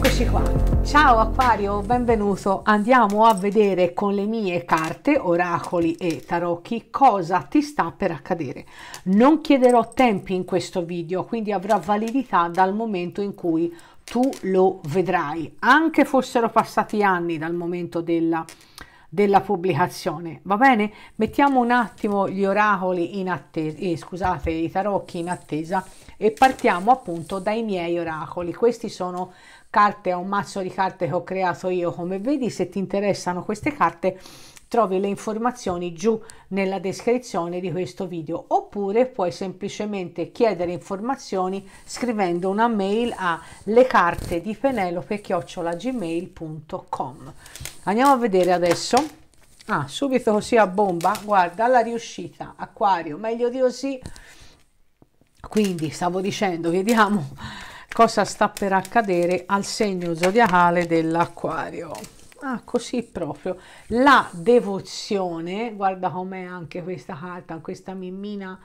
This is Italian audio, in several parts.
Eccoci qua. Ciao Aquario, benvenuto. Andiamo a vedere con le mie carte, oracoli e tarocchi cosa ti sta per accadere. Non chiederò tempi in questo video, quindi avrà validità dal momento in cui tu lo vedrai. Anche fossero passati anni dal momento della della pubblicazione va bene mettiamo un attimo gli oracoli in attesa eh, scusate i tarocchi in attesa e partiamo appunto dai miei oracoli questi sono carte a un mazzo di carte che ho creato io come vedi se ti interessano queste carte trovi le informazioni giù nella descrizione di questo video oppure puoi semplicemente chiedere informazioni scrivendo una mail a le carte di Penelope chiocciolagmail.com andiamo a vedere adesso ah subito così a bomba guarda la riuscita acquario meglio di così quindi stavo dicendo vediamo cosa sta per accadere al segno zodiacale dell'acquario Ah, così proprio. La devozione, guarda com'è anche questa carta, questa mimmina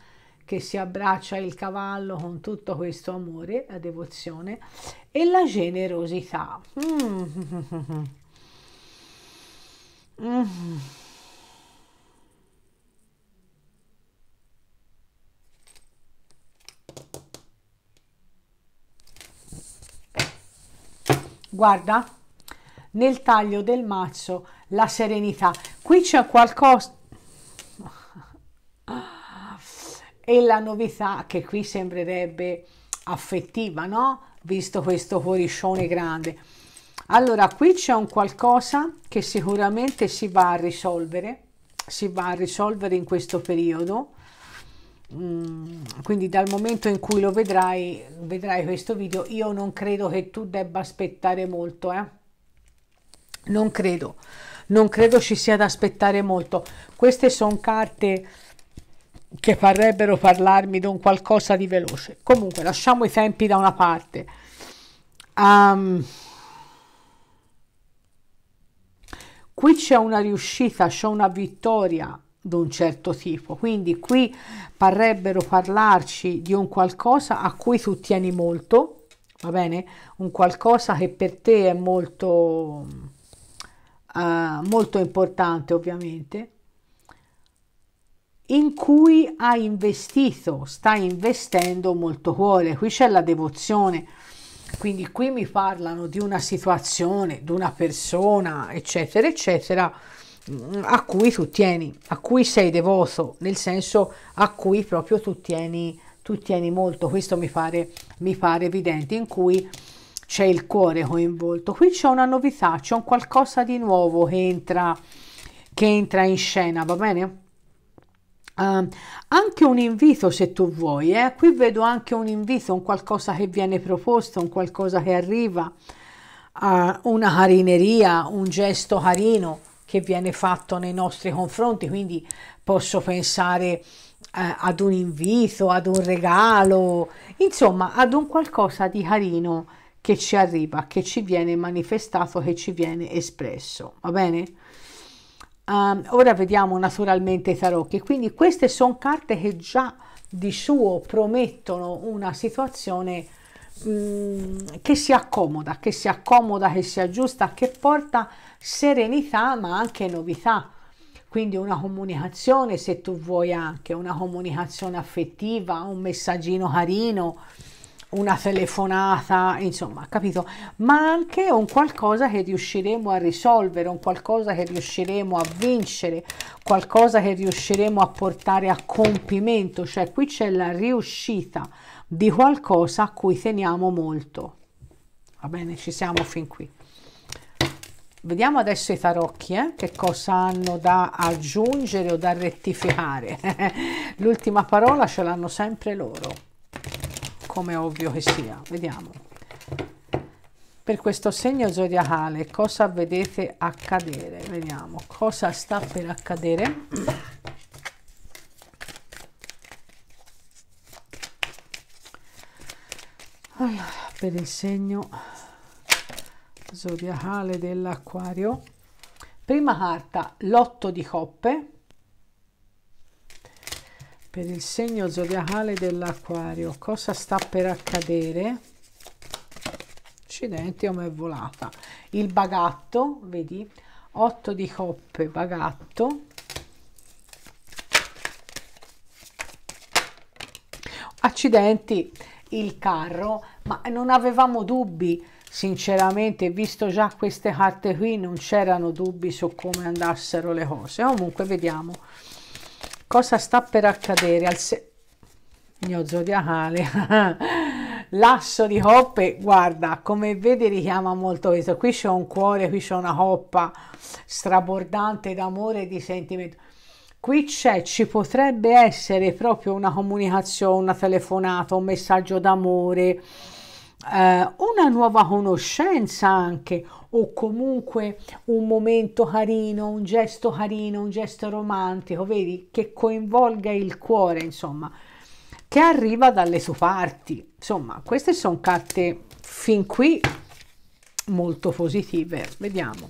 che si abbraccia il cavallo con tutto questo amore, la devozione, e la generosità. Mm. Mm. Guarda, nel taglio del mazzo la serenità. Qui c'è qualcosa... e la novità che qui sembrerebbe affettiva, no? Visto questo coricione grande. Allora, qui c'è un qualcosa che sicuramente si va a risolvere, si va a risolvere in questo periodo. Mm, quindi dal momento in cui lo vedrai, vedrai questo video, io non credo che tu debba aspettare molto, eh? non credo non credo ci sia da aspettare molto queste sono carte che parrebbero parlarmi di un qualcosa di veloce comunque lasciamo i tempi da una parte um, qui c'è una riuscita c'è una vittoria di un certo tipo quindi qui parrebbero parlarci di un qualcosa a cui tu tieni molto va bene un qualcosa che per te è molto eh, molto importante ovviamente, in cui ha investito, sta investendo molto cuore. Qui c'è la devozione, quindi qui mi parlano di una situazione, di una persona, eccetera, eccetera, mm, a cui tu tieni, a cui sei devoto, nel senso a cui proprio tu tieni, tu tieni molto. Questo mi pare, mi pare evidente, in cui c'è il cuore coinvolto, qui c'è una novità, c'è un qualcosa di nuovo che entra, che entra in scena, va bene? Uh, anche un invito se tu vuoi, eh? qui vedo anche un invito, un qualcosa che viene proposto, un qualcosa che arriva, uh, una carineria, un gesto carino che viene fatto nei nostri confronti, quindi posso pensare uh, ad un invito, ad un regalo, insomma ad un qualcosa di carino che ci arriva, che ci viene manifestato, che ci viene espresso, va bene? Um, ora vediamo naturalmente i tarocchi, quindi queste sono carte che già di suo promettono una situazione mh, mhmm, che si accomoda, che si accomoda, che sia giusta, che porta serenità ma anche novità. Quindi una comunicazione, se tu vuoi anche, una comunicazione affettiva, un messaggino carino, una telefonata, insomma, capito? Ma anche un qualcosa che riusciremo a risolvere, un qualcosa che riusciremo a vincere, qualcosa che riusciremo a portare a compimento, cioè qui c'è la riuscita di qualcosa a cui teniamo molto. Va bene, ci siamo fin qui. Vediamo adesso i tarocchi, eh? che cosa hanno da aggiungere o da rettificare. L'ultima parola ce l'hanno sempre loro come ovvio che sia. Vediamo. Per questo segno zodiacale cosa vedete accadere? Vediamo cosa sta per accadere. Allora, per il segno zodiacale dell'acquario. Prima carta, l'otto di coppe per il segno zodiacale dell'acquario cosa sta per accadere accidenti o è volata il bagatto vedi 8 di coppe bagatto accidenti il carro ma non avevamo dubbi sinceramente visto già queste carte qui non c'erano dubbi su come andassero le cose comunque vediamo cosa sta per accadere al se- mio zodiacale l'asso di coppe guarda come vedi richiama molto questo qui c'è un cuore qui c'è una coppa strabordante d'amore e di sentimento qui c'è ci potrebbe essere proprio una comunicazione una telefonata un messaggio d'amore eh, una nuova conoscenza anche o comunque un momento carino, un gesto carino, un gesto romantico, vedi, che coinvolga il cuore, insomma, che arriva dalle sue parti. Insomma, queste sono carte fin qui molto positive. Vediamo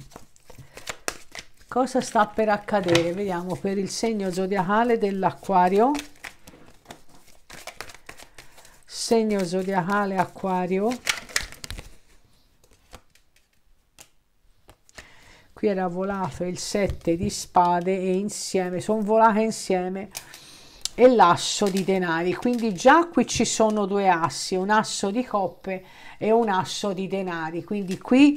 cosa sta per accadere, vediamo per il segno zodiacale dell'acquario segno zodiacale acquario qui era volato il 7 di spade e insieme sono volate insieme e l'asso di denari quindi già qui ci sono due assi un asso di coppe e un asso di denari quindi qui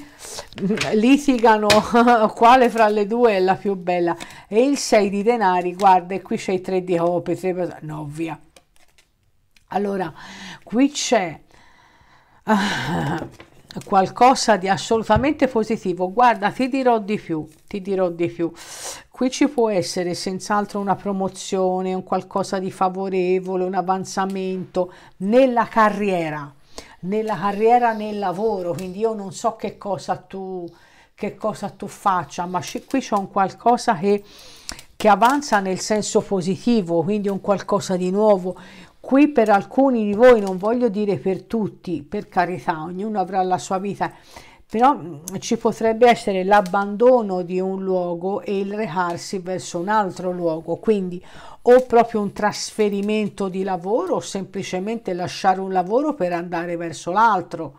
mm, litigano quale fra le due è la più bella e il 6 di denari guarda e qui c'è i 3 di coppe 3 no via allora, qui c'è uh, qualcosa di assolutamente positivo. Guarda, ti dirò di più, ti dirò di più. Qui ci può essere senz'altro una promozione, un qualcosa di favorevole, un avanzamento nella carriera, nella carriera, nel lavoro. Quindi io non so che cosa tu, che cosa tu faccia, ma qui c'è un qualcosa che che avanza nel senso positivo, quindi un qualcosa di nuovo, qui per alcuni di voi, non voglio dire per tutti, per carità, ognuno avrà la sua vita, però mm, ci potrebbe essere l'abbandono di un luogo e il recarsi verso un altro luogo, quindi o proprio un trasferimento di lavoro o semplicemente lasciare un lavoro per andare verso l'altro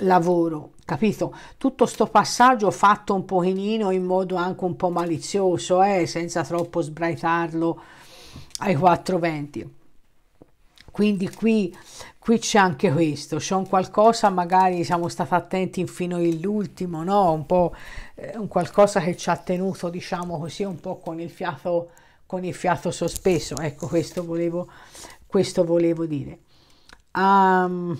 lavoro, capito? Tutto sto passaggio fatto un pochino in modo anche un po' malizioso, eh, senza troppo sbraitarlo ai quattro venti. Quindi qui, qui c'è anche questo, c'è un qualcosa, magari siamo stati attenti fino all'ultimo, no? un po' eh, un qualcosa che ci ha tenuto, diciamo così, un po' con il fiato, con il fiato sospeso. Ecco, questo volevo, questo volevo dire. Um...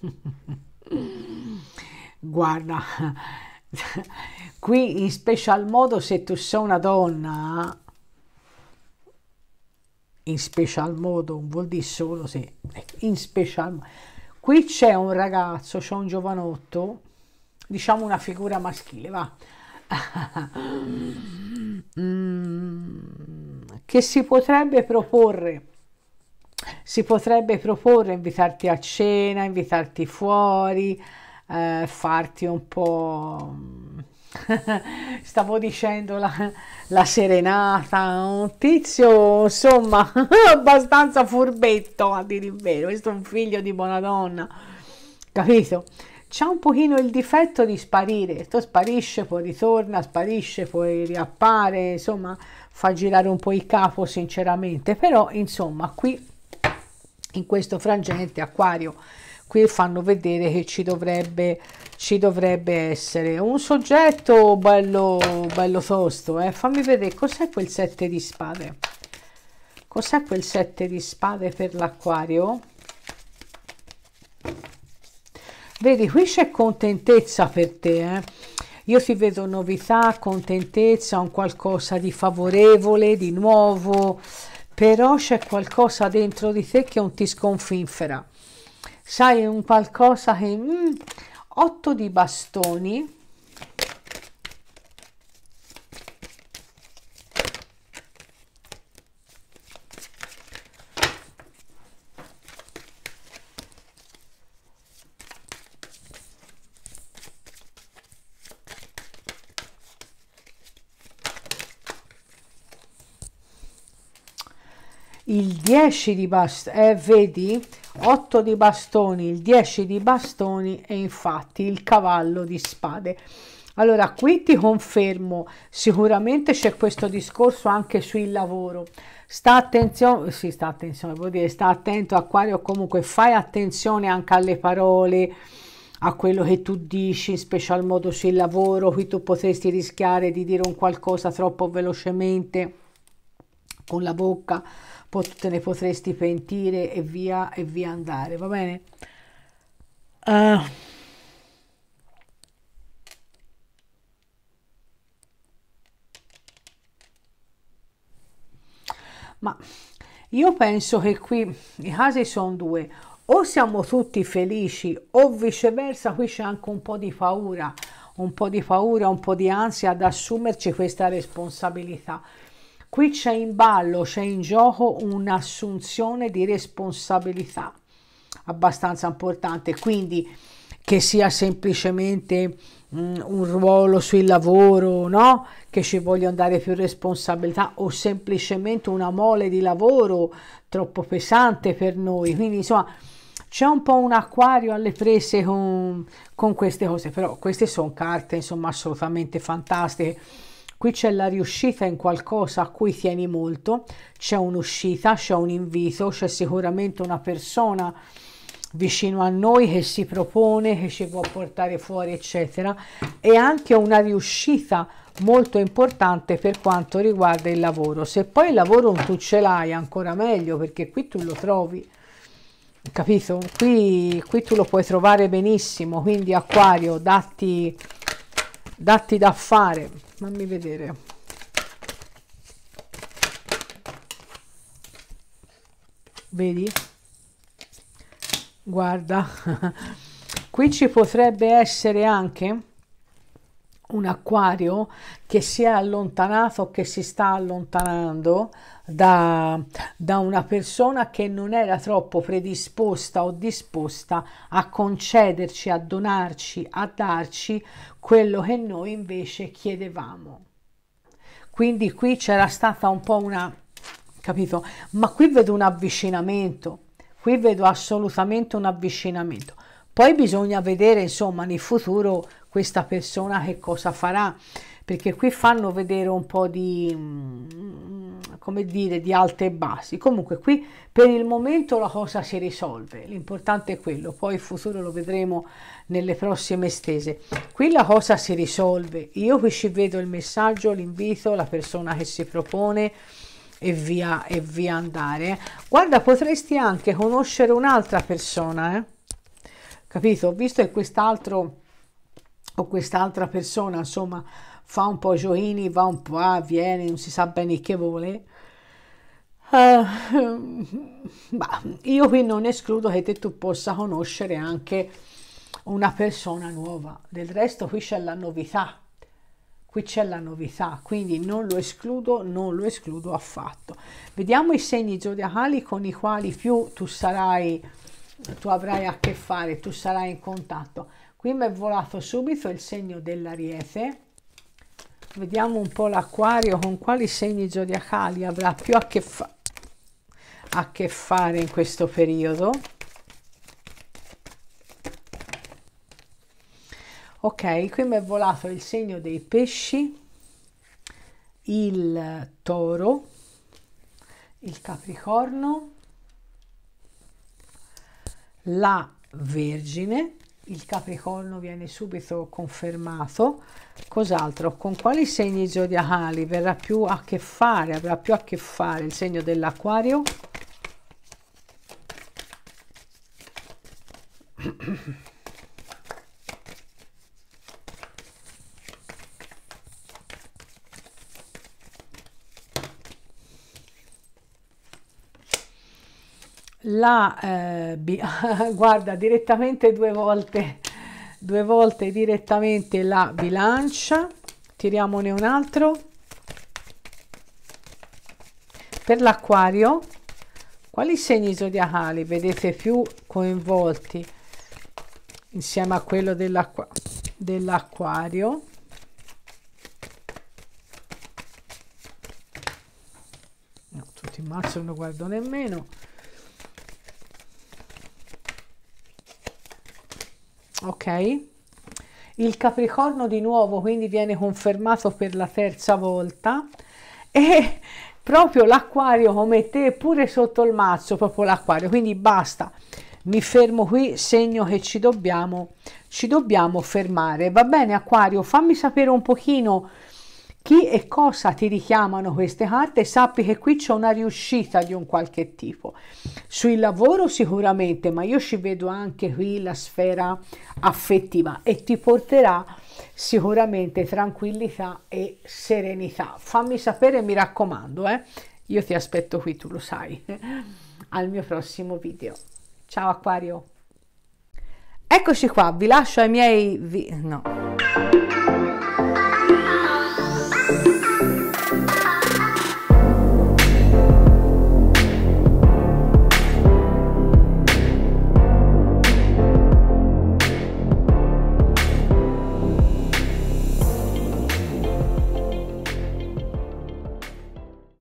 Guarda, qui in special modo se tu sei una donna in special modo vuol dire solo se ecco, in special modo qui c'è un ragazzo c'è un giovanotto diciamo una figura maschile va che si potrebbe proporre si potrebbe proporre invitarti a cena invitarti fuori eh, farti un po'... Mm, stavo dicendo la, la serenata, un tizio insomma abbastanza furbetto a dire il vero, questo è un figlio di buona donna, capito? C'ha un pochino il difetto di sparire, questo sparisce, poi ritorna, sparisce, poi riappare, insomma fa girare un po' il capo sinceramente, però insomma qui in questo frangente acquario qui fanno vedere che ci dovrebbe ci dovrebbe essere un soggetto bello bello tosto eh. fammi vedere cos'è quel 7 di spade cos'è quel 7 di spade per l'acquario vedi qui c'è contentezza per te eh. io ti vedo novità contentezza un qualcosa di favorevole di nuovo però c'è qualcosa dentro di te che non ti sconfinfera sai un qualcosa che mm, 8 di bastoni il 10 di bastoni eh, vedi 8 di bastoni, il 10 di bastoni e infatti il cavallo di spade. Allora qui ti confermo, sicuramente c'è questo discorso anche sul lavoro. Sta attenzione, sì, sta attenzione, vuol dire sta attento Acquario, comunque fai attenzione anche alle parole, a quello che tu dici, in special modo sul lavoro, qui tu potresti rischiare di dire un qualcosa troppo velocemente con la bocca te ne potresti pentire e via e via andare, va bene? Uh. Ma io penso che qui i casi sono due, o siamo tutti felici o viceversa qui c'è anche un po' di paura, un po' di paura, un po' di ansia ad assumerci questa responsabilità. Qui c'è in ballo, c'è in gioco un'assunzione di responsabilità abbastanza importante, quindi che sia semplicemente mh, mm, un ruolo sul lavoro, no? Che ci vogliono dare più responsabilità o semplicemente una mole di lavoro troppo pesante per noi. Quindi insomma c'è un po' un acquario alle prese con, con queste cose, però queste sono carte insomma assolutamente fantastiche Qui c'è la riuscita in qualcosa a cui tieni molto, c'è un'uscita, c'è un invito, c'è sicuramente una persona vicino a noi che si propone, che ci può portare fuori, eccetera, e anche una riuscita molto importante per quanto riguarda il lavoro. Se poi il lavoro tu ce l'hai, ancora meglio, perché qui tu lo trovi, capito? Qui, qui tu lo puoi trovare benissimo, quindi Acquario, datti datti da fare fammi vedere vedi guarda qui ci potrebbe essere anche un acquario che si è allontanato, che si sta allontanando da, da, una persona che non era troppo predisposta o disposta a concederci, a donarci, a darci quello che noi invece chiedevamo. Quindi qui c'era stata un po' una, capito? Ma qui vedo un avvicinamento, qui vedo assolutamente un avvicinamento. Poi bisogna vedere insomma nel futuro questa persona che cosa farà, perché qui fanno vedere un po' di, mm, come dire, di alte e bassi. Comunque qui per il momento la cosa si risolve, l'importante è quello, poi il futuro lo vedremo nelle prossime stese. Qui la cosa si risolve, io qui ci vedo il messaggio, l'invito, la persona che si propone, e via, e via andare. Guarda, potresti anche conoscere un'altra persona, eh? capito? visto che quest'altro o quest'altra persona, insomma, fa un po' gioini, va un po' a, ah, viene, non si sa bene che vuole. Uh, eh, bah, io qui non escludo che te tu possa conoscere anche una persona nuova. Del resto qui c'è la novità, qui c'è la novità, quindi non lo escludo, non lo escludo affatto. Vediamo i segni zodiacali con i quali più tu sarai tu avrai a che fare, tu sarai in contatto. Qui mi è volato subito il segno dell'ariete. Vediamo un po' l'acquario con quali segni zodiacali avrà più a che, a che fare in questo periodo. ok qui mi è volato il segno dei pesci il toro il capricorno la Vergine, il Capricorno viene subito confermato. Cos'altro? Con quali segni zodiacali verrà più a che fare? Avrà più a che fare il segno dell'Aquario? la eh, guarda direttamente due volte due volte direttamente la bilancia tiriamone un altro per l'acquario quali segni zodiacali vedete più coinvolti insieme a quello dell'acquario dell no, tutti in marzo non lo guardo nemmeno ok? Il Capricorno di nuovo quindi viene confermato per la terza volta e proprio l'acquario come te pure sotto il mazzo, proprio l'acquario, quindi basta. Mi fermo qui, segno che ci dobbiamo, ci dobbiamo fermare. Va bene acquario, fammi sapere un pochino chi e cosa ti richiamano queste carte, sappi che qui c'è una riuscita di un qualche tipo. Sul lavoro sicuramente, ma io ci vedo anche qui la sfera affettiva e ti porterà sicuramente tranquillità e serenità. Fammi sapere, mi raccomando, eh? io ti aspetto qui, tu lo sai, al mio prossimo video. Ciao Acquario! Eccoci qua, vi lascio ai miei... Vi... no...